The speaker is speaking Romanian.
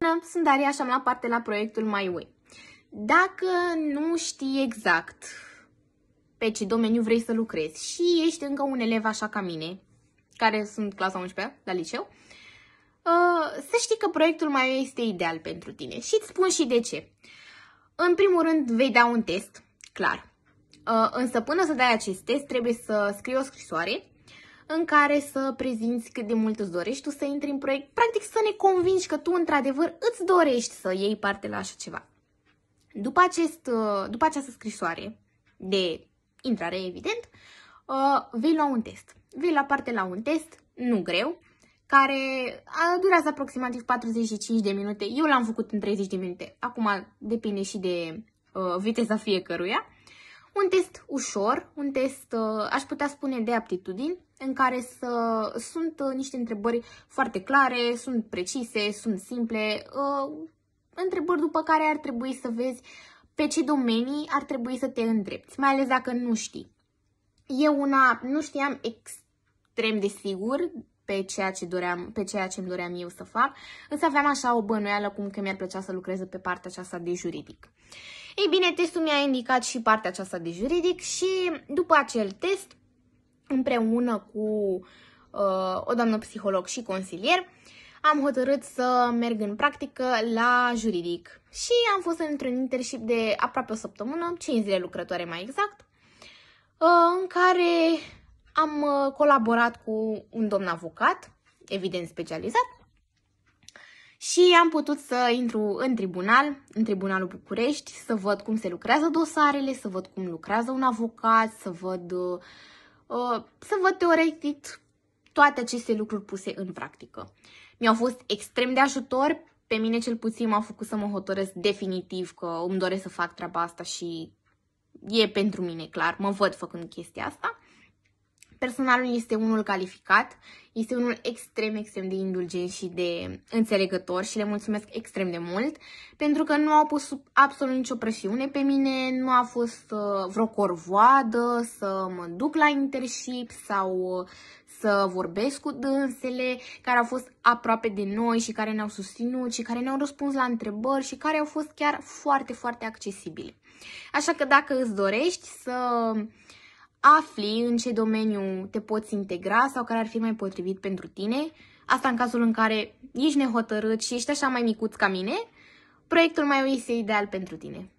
Sunt Daria și am luat parte la proiectul MyWay. Dacă nu știi exact pe ce domeniu vrei să lucrezi și ești încă un elev așa ca mine, care sunt clasa 11 la liceu, uh, să știi că proiectul mai este ideal pentru tine și îți spun și de ce. În primul rând vei da un test, clar. Uh, însă până să dai acest test trebuie să scrii o scrisoare în care să prezinți cât de mult îți dorești tu să intri în proiect, practic să ne convingi că tu într-adevăr îți dorești să iei parte la așa ceva. După, acest, uh, după această scrisoare de intrare, evident, uh, vei lua un test. Vei la parte la un test, nu greu, care durează aproximativ 45 de minute. Eu l-am făcut în 30 de minute. Acum depinde și de uh, viteza fiecăruia. Un test ușor, un test, aș putea spune, de aptitudini, în care să sunt uh, niște întrebări foarte clare, sunt precise, sunt simple, uh, întrebări după care ar trebui să vezi pe ce domenii ar trebui să te îndrepti, mai ales dacă nu știi. Eu una nu știam extrem de sigur pe ceea ce doream, pe ceea ce îmi doream eu să fac, însă aveam așa o bănuială cum că mi-ar plăcea să lucrez pe partea aceasta de juridic. Ei bine, testul mi-a indicat și partea aceasta de juridic și după acel test împreună cu uh, o doamnă psiholog și consilier, am hotărât să merg în practică la juridic și am fost într-un internship de aproape o săptămână, 5 zile lucrătoare mai exact, uh, în care am uh, colaborat cu un domn avocat, evident specializat, și am putut să intru în tribunal, în Tribunalul București, să văd cum se lucrează dosarele, să văd cum lucrează un avocat, să văd uh, Uh, să văd teoretic toate aceste lucruri puse în practică. Mi-au fost extrem de ajutor, pe mine cel puțin m-a făcut să mă hotărăsc definitiv că îmi doresc să fac treaba asta și e pentru mine clar, mă văd făcând chestia asta. Personalul este unul calificat, este unul extrem, extrem de indulgent și de înțelegător și le mulțumesc extrem de mult pentru că nu au pus absolut nicio presiune pe mine, nu a fost uh, vreo corvoadă să mă duc la internship sau uh, să vorbesc cu dânsele care au fost aproape de noi și care ne-au susținut și care ne-au răspuns la întrebări și care au fost chiar foarte, foarte accesibile. Așa că dacă îți dorești să afli în ce domeniu te poți integra sau care ar fi mai potrivit pentru tine. Asta în cazul în care ești nehotărât și ești așa mai micuț ca mine, proiectul mai este ideal pentru tine.